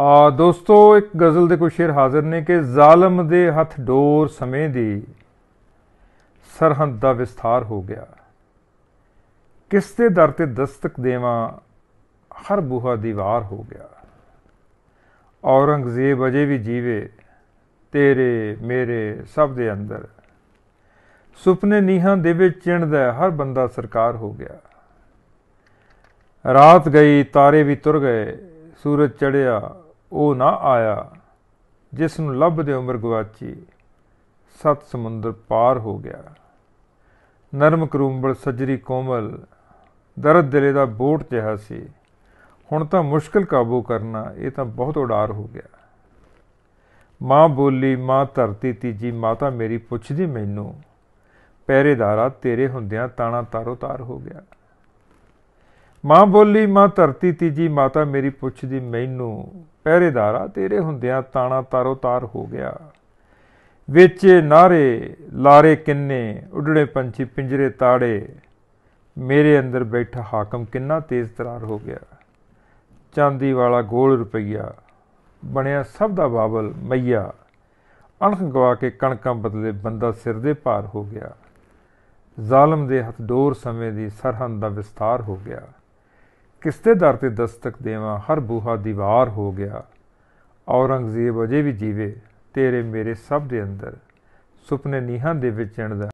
ਆ ਦੋਸਤੋ ਇੱਕ ਗਜ਼ਲ ਦੇ ਕੁਝ ਸ਼ੇਰ ਹਾਜ਼ਰ ਨੇ ਕਿ ਜ਼ਾਲਮ ਦੇ ਹੱਥ ਡੋਰ ਸਮੇਂ ਦੀ ਸਰਹੰਦ ਦਾ ਵਿਸਥਾਰ ਹੋ ਗਿਆ ਕਿਸ ਤੇ ਦਰ ਤੇ ਦਸਤਕ ਦੇਵਾਂ ਹਰ ਬੂਹਾ ਦੀਵਾਰ ਹੋ ਗਿਆ ਔਰੰਗਜ਼ੇਬ ਅਜੇ ਵੀ ਜੀਵੇ ਤੇਰੇ ਮੇਰੇ ਸਭ ਦੇ ਅੰਦਰ ਸੁਪਨੇ ਨੀਹਾਂ ਦੇ ਵਿੱਚ ਚਿੰਦਾ ਹਰ ਬੰਦਾ ਸਰਕਾਰ ਹੋ ਗਿਆ ਰਾਤ ਗਈ ਤਾਰੇ ਵੀ ਤੁਰ ਗਏ ਸੂਰਜ ਚੜਿਆ ਉਹ ਨਾ ਆਇਆ ਜਿਸ ਨੂੰ ਲੱਭਦੇ ਉਮਰ ਗਵਾਚੀ ਸਤ ਸਮੁੰਦਰ ਪਾਰ ਹੋ ਗਿਆ ਨਰਮ ਕਰੂੰਬਲ ਸਜਰੀ ਕੋਮਲ ਦਰਦ ਦਿਲੇ ਦਾ ਬੋਟ ਜਿਹਾ ਸੀ ਹੁਣ ਤਾਂ ਮੁਸ਼ਕਲ ਕਾਬੂ ਕਰਨਾ ਇਹ ਤਾਂ ਬਹੁਤ ਉਡਾਰ ਹੋ ਗਿਆ ਮਾਂ ਬੋਲੀ ਮਾਂ ਧਰਤੀ ਤੀਜੀ ਮਾਤਾ ਮੇਰੀ ਪੁੱਛਦੀ ਮੈਨੂੰ ਪਹਿਰੇਦਾਰਾ ਤੇਰੇ ਹੁੰਦਿਆਂ ਤਾਣਾ ਤਾਰੋ ਤਾਰ ਹੋ ਗਿਆ ਮਾਂ ਬੋਲੀ ਮਾਂ ਧਰਤੀ ਤੀਜੀ ਮਾਤਾ ਮੇਰੀ ਪੁੱਛਦੀ ਮੈਨੂੰ ਪਹਿਰੇਦਾਰਾ ਤੇਰੇ ਹੁੰਦਿਆਂ ਤਾਣਾ ਤਾਰੋ ਤਾਰ ਹੋ ਗਿਆ ਵਿੱਚ ਨਾਰੇ ਲਾਰੇ ਕਿੰਨੇ ਉਡੜੇ ਪੰਛੀ ਪਿੰਜਰੇ ਤਾੜੇ ਮੇਰੇ ਅੰਦਰ ਬੈਠਾ ਹਾਕਮ ਕਿੰਨਾ ਤੇਜ਼ ਤਰਾਰ ਹੋ ਗਿਆ ਚਾਂਦੀ ਵਾਲਾ ਗੋਲ ਰੁਪਈਆ ਬਣਿਆ ਸਭ ਦਾ ਬਾਬਲ ਮਈਆ ਅਣਖ ਗਵਾ ਕੇ ਕਣਕਾਂ ਬਦਲੇ ਬੰਦਾ ਸਿਰ ਦੇ ਭਾਰ ਹੋ ਗਿਆ ਜ਼ਾਲਮ ਦੇ ਹੱਥ ਡੋਰ ਸਮੇਂ ਦੀ ਸਰਹੰਦ ਦਾ ਵਿਸਤਾਰ ਹੋ ਗਿਆ ਤੇ ਦਰ ਤੇ ਦਸਤਕ ਦੇਵਾਂ ਹਰ ਬੂਹਾ ਦੀਵਾਰ ਹੋ ਗਿਆ ਔਰੰਗਜ਼ੇਬ ਅਜੇ ਵੀ ਜੀਵੇ ਤੇਰੇ ਮੇਰੇ ਸਭ ਦੇ ਅੰਦਰ ਸੁਪਨੇ ਨੀਹਾਂ ਦੇ ਵਿੱਚ ਜਣਦਾ